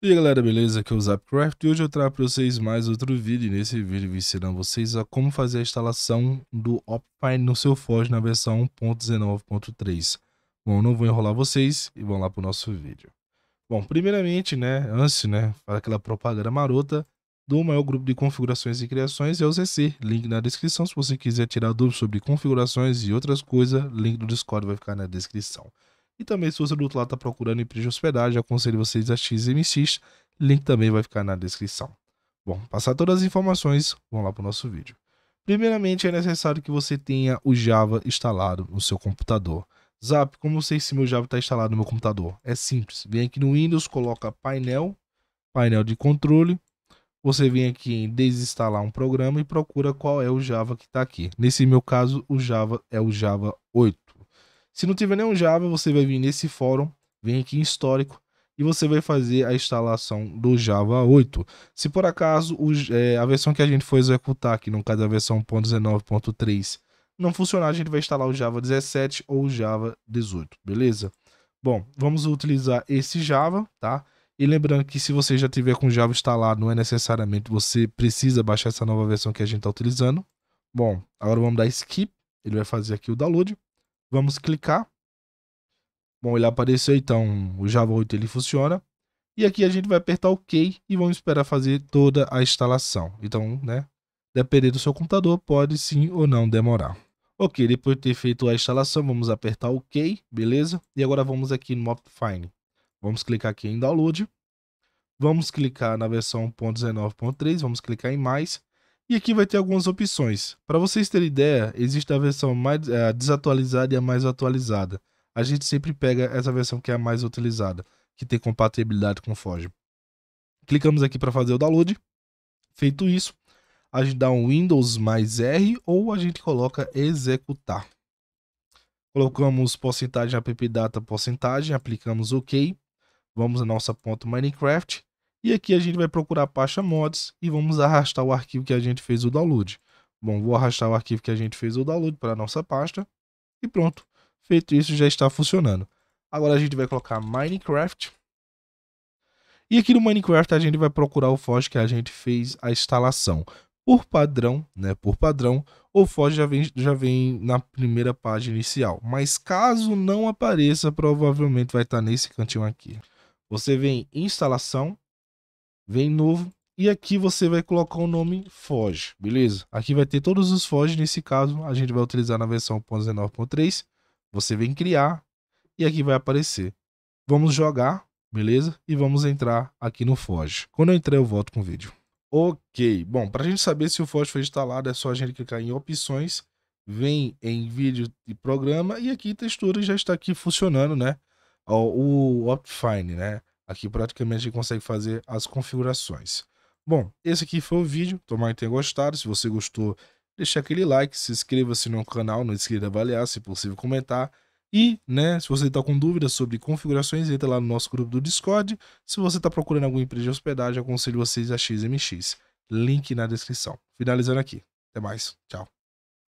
E aí galera, beleza? Aqui é o Zapcraft e hoje eu trago para vocês mais outro vídeo. E nesse vídeo eu ensinando vocês a como fazer a instalação do Optifine no seu Forge na versão 1.19.3. Bom, não vou enrolar vocês e vamos lá para o nosso vídeo. Bom, primeiramente, né, antes, né, para aquela propaganda marota do maior grupo de configurações e criações é o ZC. Link na descrição se você quiser tirar dúvidas sobre configurações e outras coisas, link do Discord vai ficar na descrição. E também, se você do outro lado está procurando empresa de hospedagem, aconselho vocês a XMX, link também vai ficar na descrição. Bom, passar todas as informações, vamos lá para o nosso vídeo. Primeiramente, é necessário que você tenha o Java instalado no seu computador. Zap, como eu sei se meu Java está instalado no meu computador? É simples, vem aqui no Windows, coloca painel, painel de controle, você vem aqui em desinstalar um programa e procura qual é o Java que está aqui. Nesse meu caso, o Java é o Java 8. Se não tiver nenhum Java, você vai vir nesse fórum, vem aqui em histórico e você vai fazer a instalação do Java 8. Se por acaso o, é, a versão que a gente for executar aqui, no caso a versão 1.19.3, não funcionar, a gente vai instalar o Java 17 ou o Java 18, beleza? Bom, vamos utilizar esse Java, tá? E lembrando que se você já tiver com Java instalado, não é necessariamente você precisa baixar essa nova versão que a gente está utilizando. Bom, agora vamos dar skip, ele vai fazer aqui o download. Vamos clicar. Bom, ele apareceu, então o Java 8 ele funciona. E aqui a gente vai apertar OK e vamos esperar fazer toda a instalação. Então, né, depender do seu computador, pode sim ou não demorar. Ok, depois de ter feito a instalação, vamos apertar OK, beleza? E agora vamos aqui no Optifine. Vamos clicar aqui em Download. Vamos clicar na versão 1.19.3, vamos clicar em Mais. E aqui vai ter algumas opções. Para vocês terem ideia, existe a versão mais eh, desatualizada e a mais atualizada. A gente sempre pega essa versão que é a mais utilizada, que tem compatibilidade com o Foge. Clicamos aqui para fazer o download. Feito isso, a gente dá um Windows mais R ou a gente coloca executar. Colocamos porcentagem app data porcentagem, aplicamos OK. Vamos à nossa ponta Minecraft e aqui a gente vai procurar a pasta mods e vamos arrastar o arquivo que a gente fez o download. Bom, vou arrastar o arquivo que a gente fez o download para a nossa pasta. E pronto, feito isso já está funcionando. Agora a gente vai colocar Minecraft. E aqui no Minecraft a gente vai procurar o FOG que a gente fez a instalação. Por padrão, né, por padrão, o FOG já vem, já vem na primeira página inicial. Mas caso não apareça, provavelmente vai estar nesse cantinho aqui. Você vem em instalação, vem novo. E aqui você vai colocar o nome Foge, beleza? Aqui vai ter todos os Foge, nesse caso a gente vai utilizar na versão 1.19.3. Você vem criar e aqui vai aparecer. Vamos jogar, beleza? E vamos entrar aqui no Foge. Quando eu entrar eu volto com o vídeo. Ok, bom, para a gente saber se o Foge foi instalado é só a gente clicar em opções, vem em vídeo e programa e aqui textura já está aqui funcionando, né? O, OptFine Optifine, né? Aqui praticamente a gente consegue fazer as configurações. Bom, esse aqui foi o vídeo. Tomara que tenha gostado. Se você gostou, deixe aquele like. Se inscreva-se no é canal, não esqueça de avaliar, se possível comentar. E, né, se você está com dúvidas sobre configurações, entra lá no nosso grupo do Discord. Se você está procurando alguma empresa de hospedagem, aconselho vocês a XMX. Link na descrição. Finalizando aqui. Até mais. Tchau.